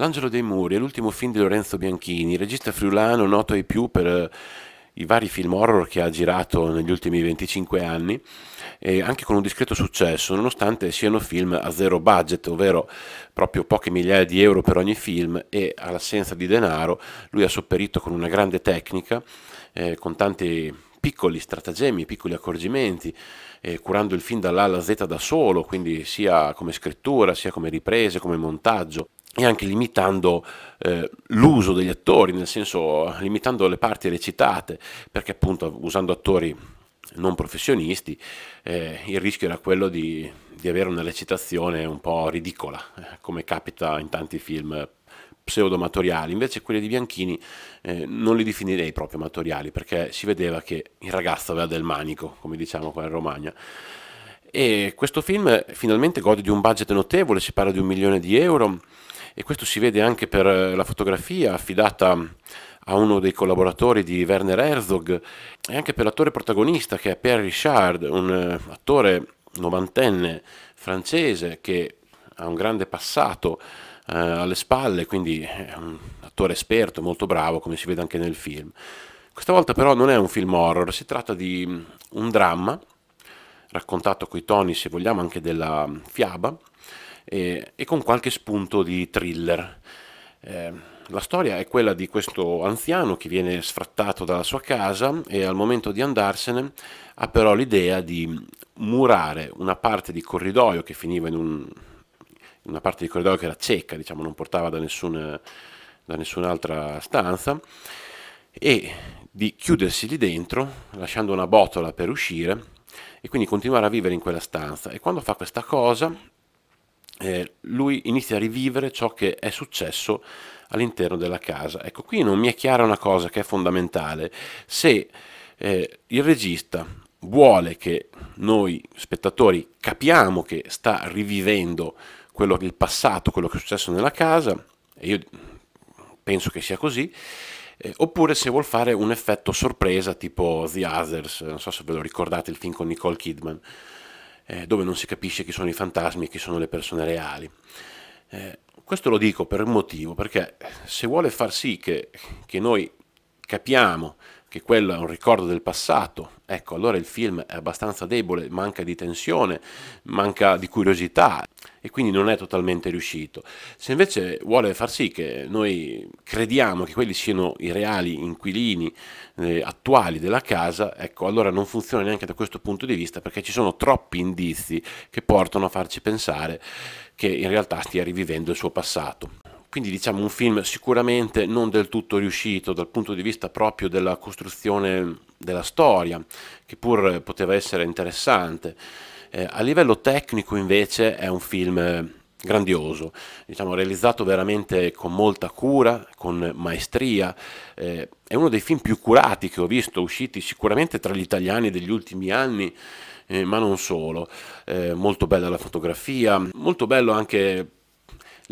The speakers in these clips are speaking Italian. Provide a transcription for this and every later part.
L'Angelo dei Muri è l'ultimo film di Lorenzo Bianchini, regista friulano noto ai più per eh, i vari film horror che ha girato negli ultimi 25 anni, anche con un discreto successo, nonostante siano film a zero budget, ovvero proprio poche migliaia di euro per ogni film e all'assenza di denaro lui ha sopperito con una grande tecnica, eh, con tanti piccoli stratagemmi, piccoli accorgimenti, eh, curando il film dall'A alla Z da solo, quindi sia come scrittura, sia come riprese, come montaggio e anche limitando eh, l'uso degli attori, nel senso limitando le parti recitate, perché appunto usando attori non professionisti eh, il rischio era quello di, di, avere una recitazione un po' ridicola, eh, come capita in tanti film pseudo-amatoriali, invece quelli di Bianchini eh, non li definirei proprio amatoriali, perché si vedeva che il ragazzo aveva del manico, come diciamo qua in Romagna. E questo film finalmente gode di un budget notevole, si parla di un milione di euro, e questo si vede anche per eh, la fotografia affidata a uno dei collaboratori di Werner Herzog e anche per l'attore protagonista che è Pierre Richard, un eh, attore novantenne francese che ha un grande passato eh, alle spalle, quindi è un attore esperto, molto bravo, come si vede anche nel film. Questa volta però non è un film horror, si tratta di mm, un dramma raccontato coi toni, se vogliamo, anche della fiaba, e, e con qualche spunto di thriller. Eh, la storia è quella di questo anziano che viene sfrattato dalla sua casa e al momento di andarsene ha però l'idea di murare una parte di corridoio che finiva in un, una parte di corridoio che era cieca, diciamo, non portava da, nessuna, da nessun'altra stanza, e di chiudersi lì dentro, lasciando una botola per uscire, e quindi continuare a vivere in quella stanza. E quando fa questa cosa, eh, lui inizia a rivivere ciò che è successo all'interno della casa. Ecco, qui non mi è chiara una cosa che è fondamentale. Se eh, il regista vuole che noi spettatori capiamo che sta rivivendo quello, il passato, quello che è successo nella casa, e io penso che sia così, eh, oppure se vuol fare un effetto sorpresa tipo The Others, non so se ve lo ricordate il film con Nicole Kidman eh, dove non si capisce chi sono i fantasmi e chi sono le persone reali. Eh, questo lo dico per un motivo, perché se vuole far sì che, che noi capiamo che quello è un ricordo del passato, ecco allora il film è abbastanza debole, manca di tensione, manca di curiosità e quindi non è totalmente riuscito. Se invece vuole far sì che noi crediamo che quelli siano i reali inquilini eh, attuali della casa, ecco allora non funziona neanche da questo punto di vista perché ci sono troppi indizi che portano a farci pensare che in realtà stia rivivendo il suo passato. Quindi diciamo un film sicuramente non del tutto riuscito dal punto di vista proprio della costruzione della storia, che pur poteva essere interessante. Eh, a livello tecnico invece è un film grandioso, diciamo realizzato veramente con molta cura, con maestria, eh, è uno dei film più curati che ho visto, usciti sicuramente tra gli italiani degli ultimi anni, eh, ma non solo. Eh, molto bella la fotografia, molto bello anche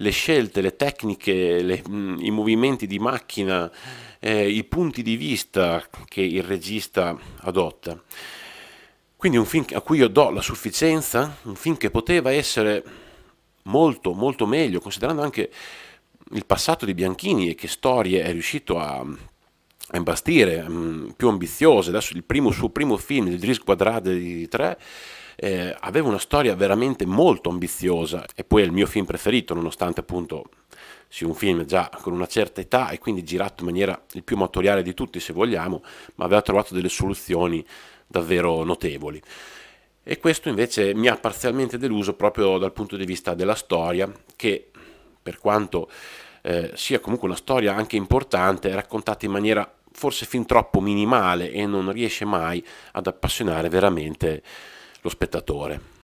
le scelte, le tecniche, le, mm, i movimenti di macchina, eh, i punti di vista che il regista adotta. Quindi un film a cui io do la sufficienza, un film che poteva essere molto, molto meglio, considerando anche il passato di Bianchini e che storie è riuscito a, a imbastire, mm, più ambiziose. Adesso il primo, suo primo film, il Dris Quadrade di 3, eh, aveva una storia veramente molto ambiziosa e poi è il mio film preferito, nonostante appunto sia un film già con una certa età e quindi girato in maniera il più amatoriale di tutti se vogliamo, ma aveva trovato delle soluzioni davvero notevoli. E questo invece mi ha parzialmente deluso proprio dal punto di vista della storia, che per quanto eh, sia comunque una storia anche importante, raccontata in maniera forse fin troppo minimale e non riesce mai ad appassionare veramente lo spettatore.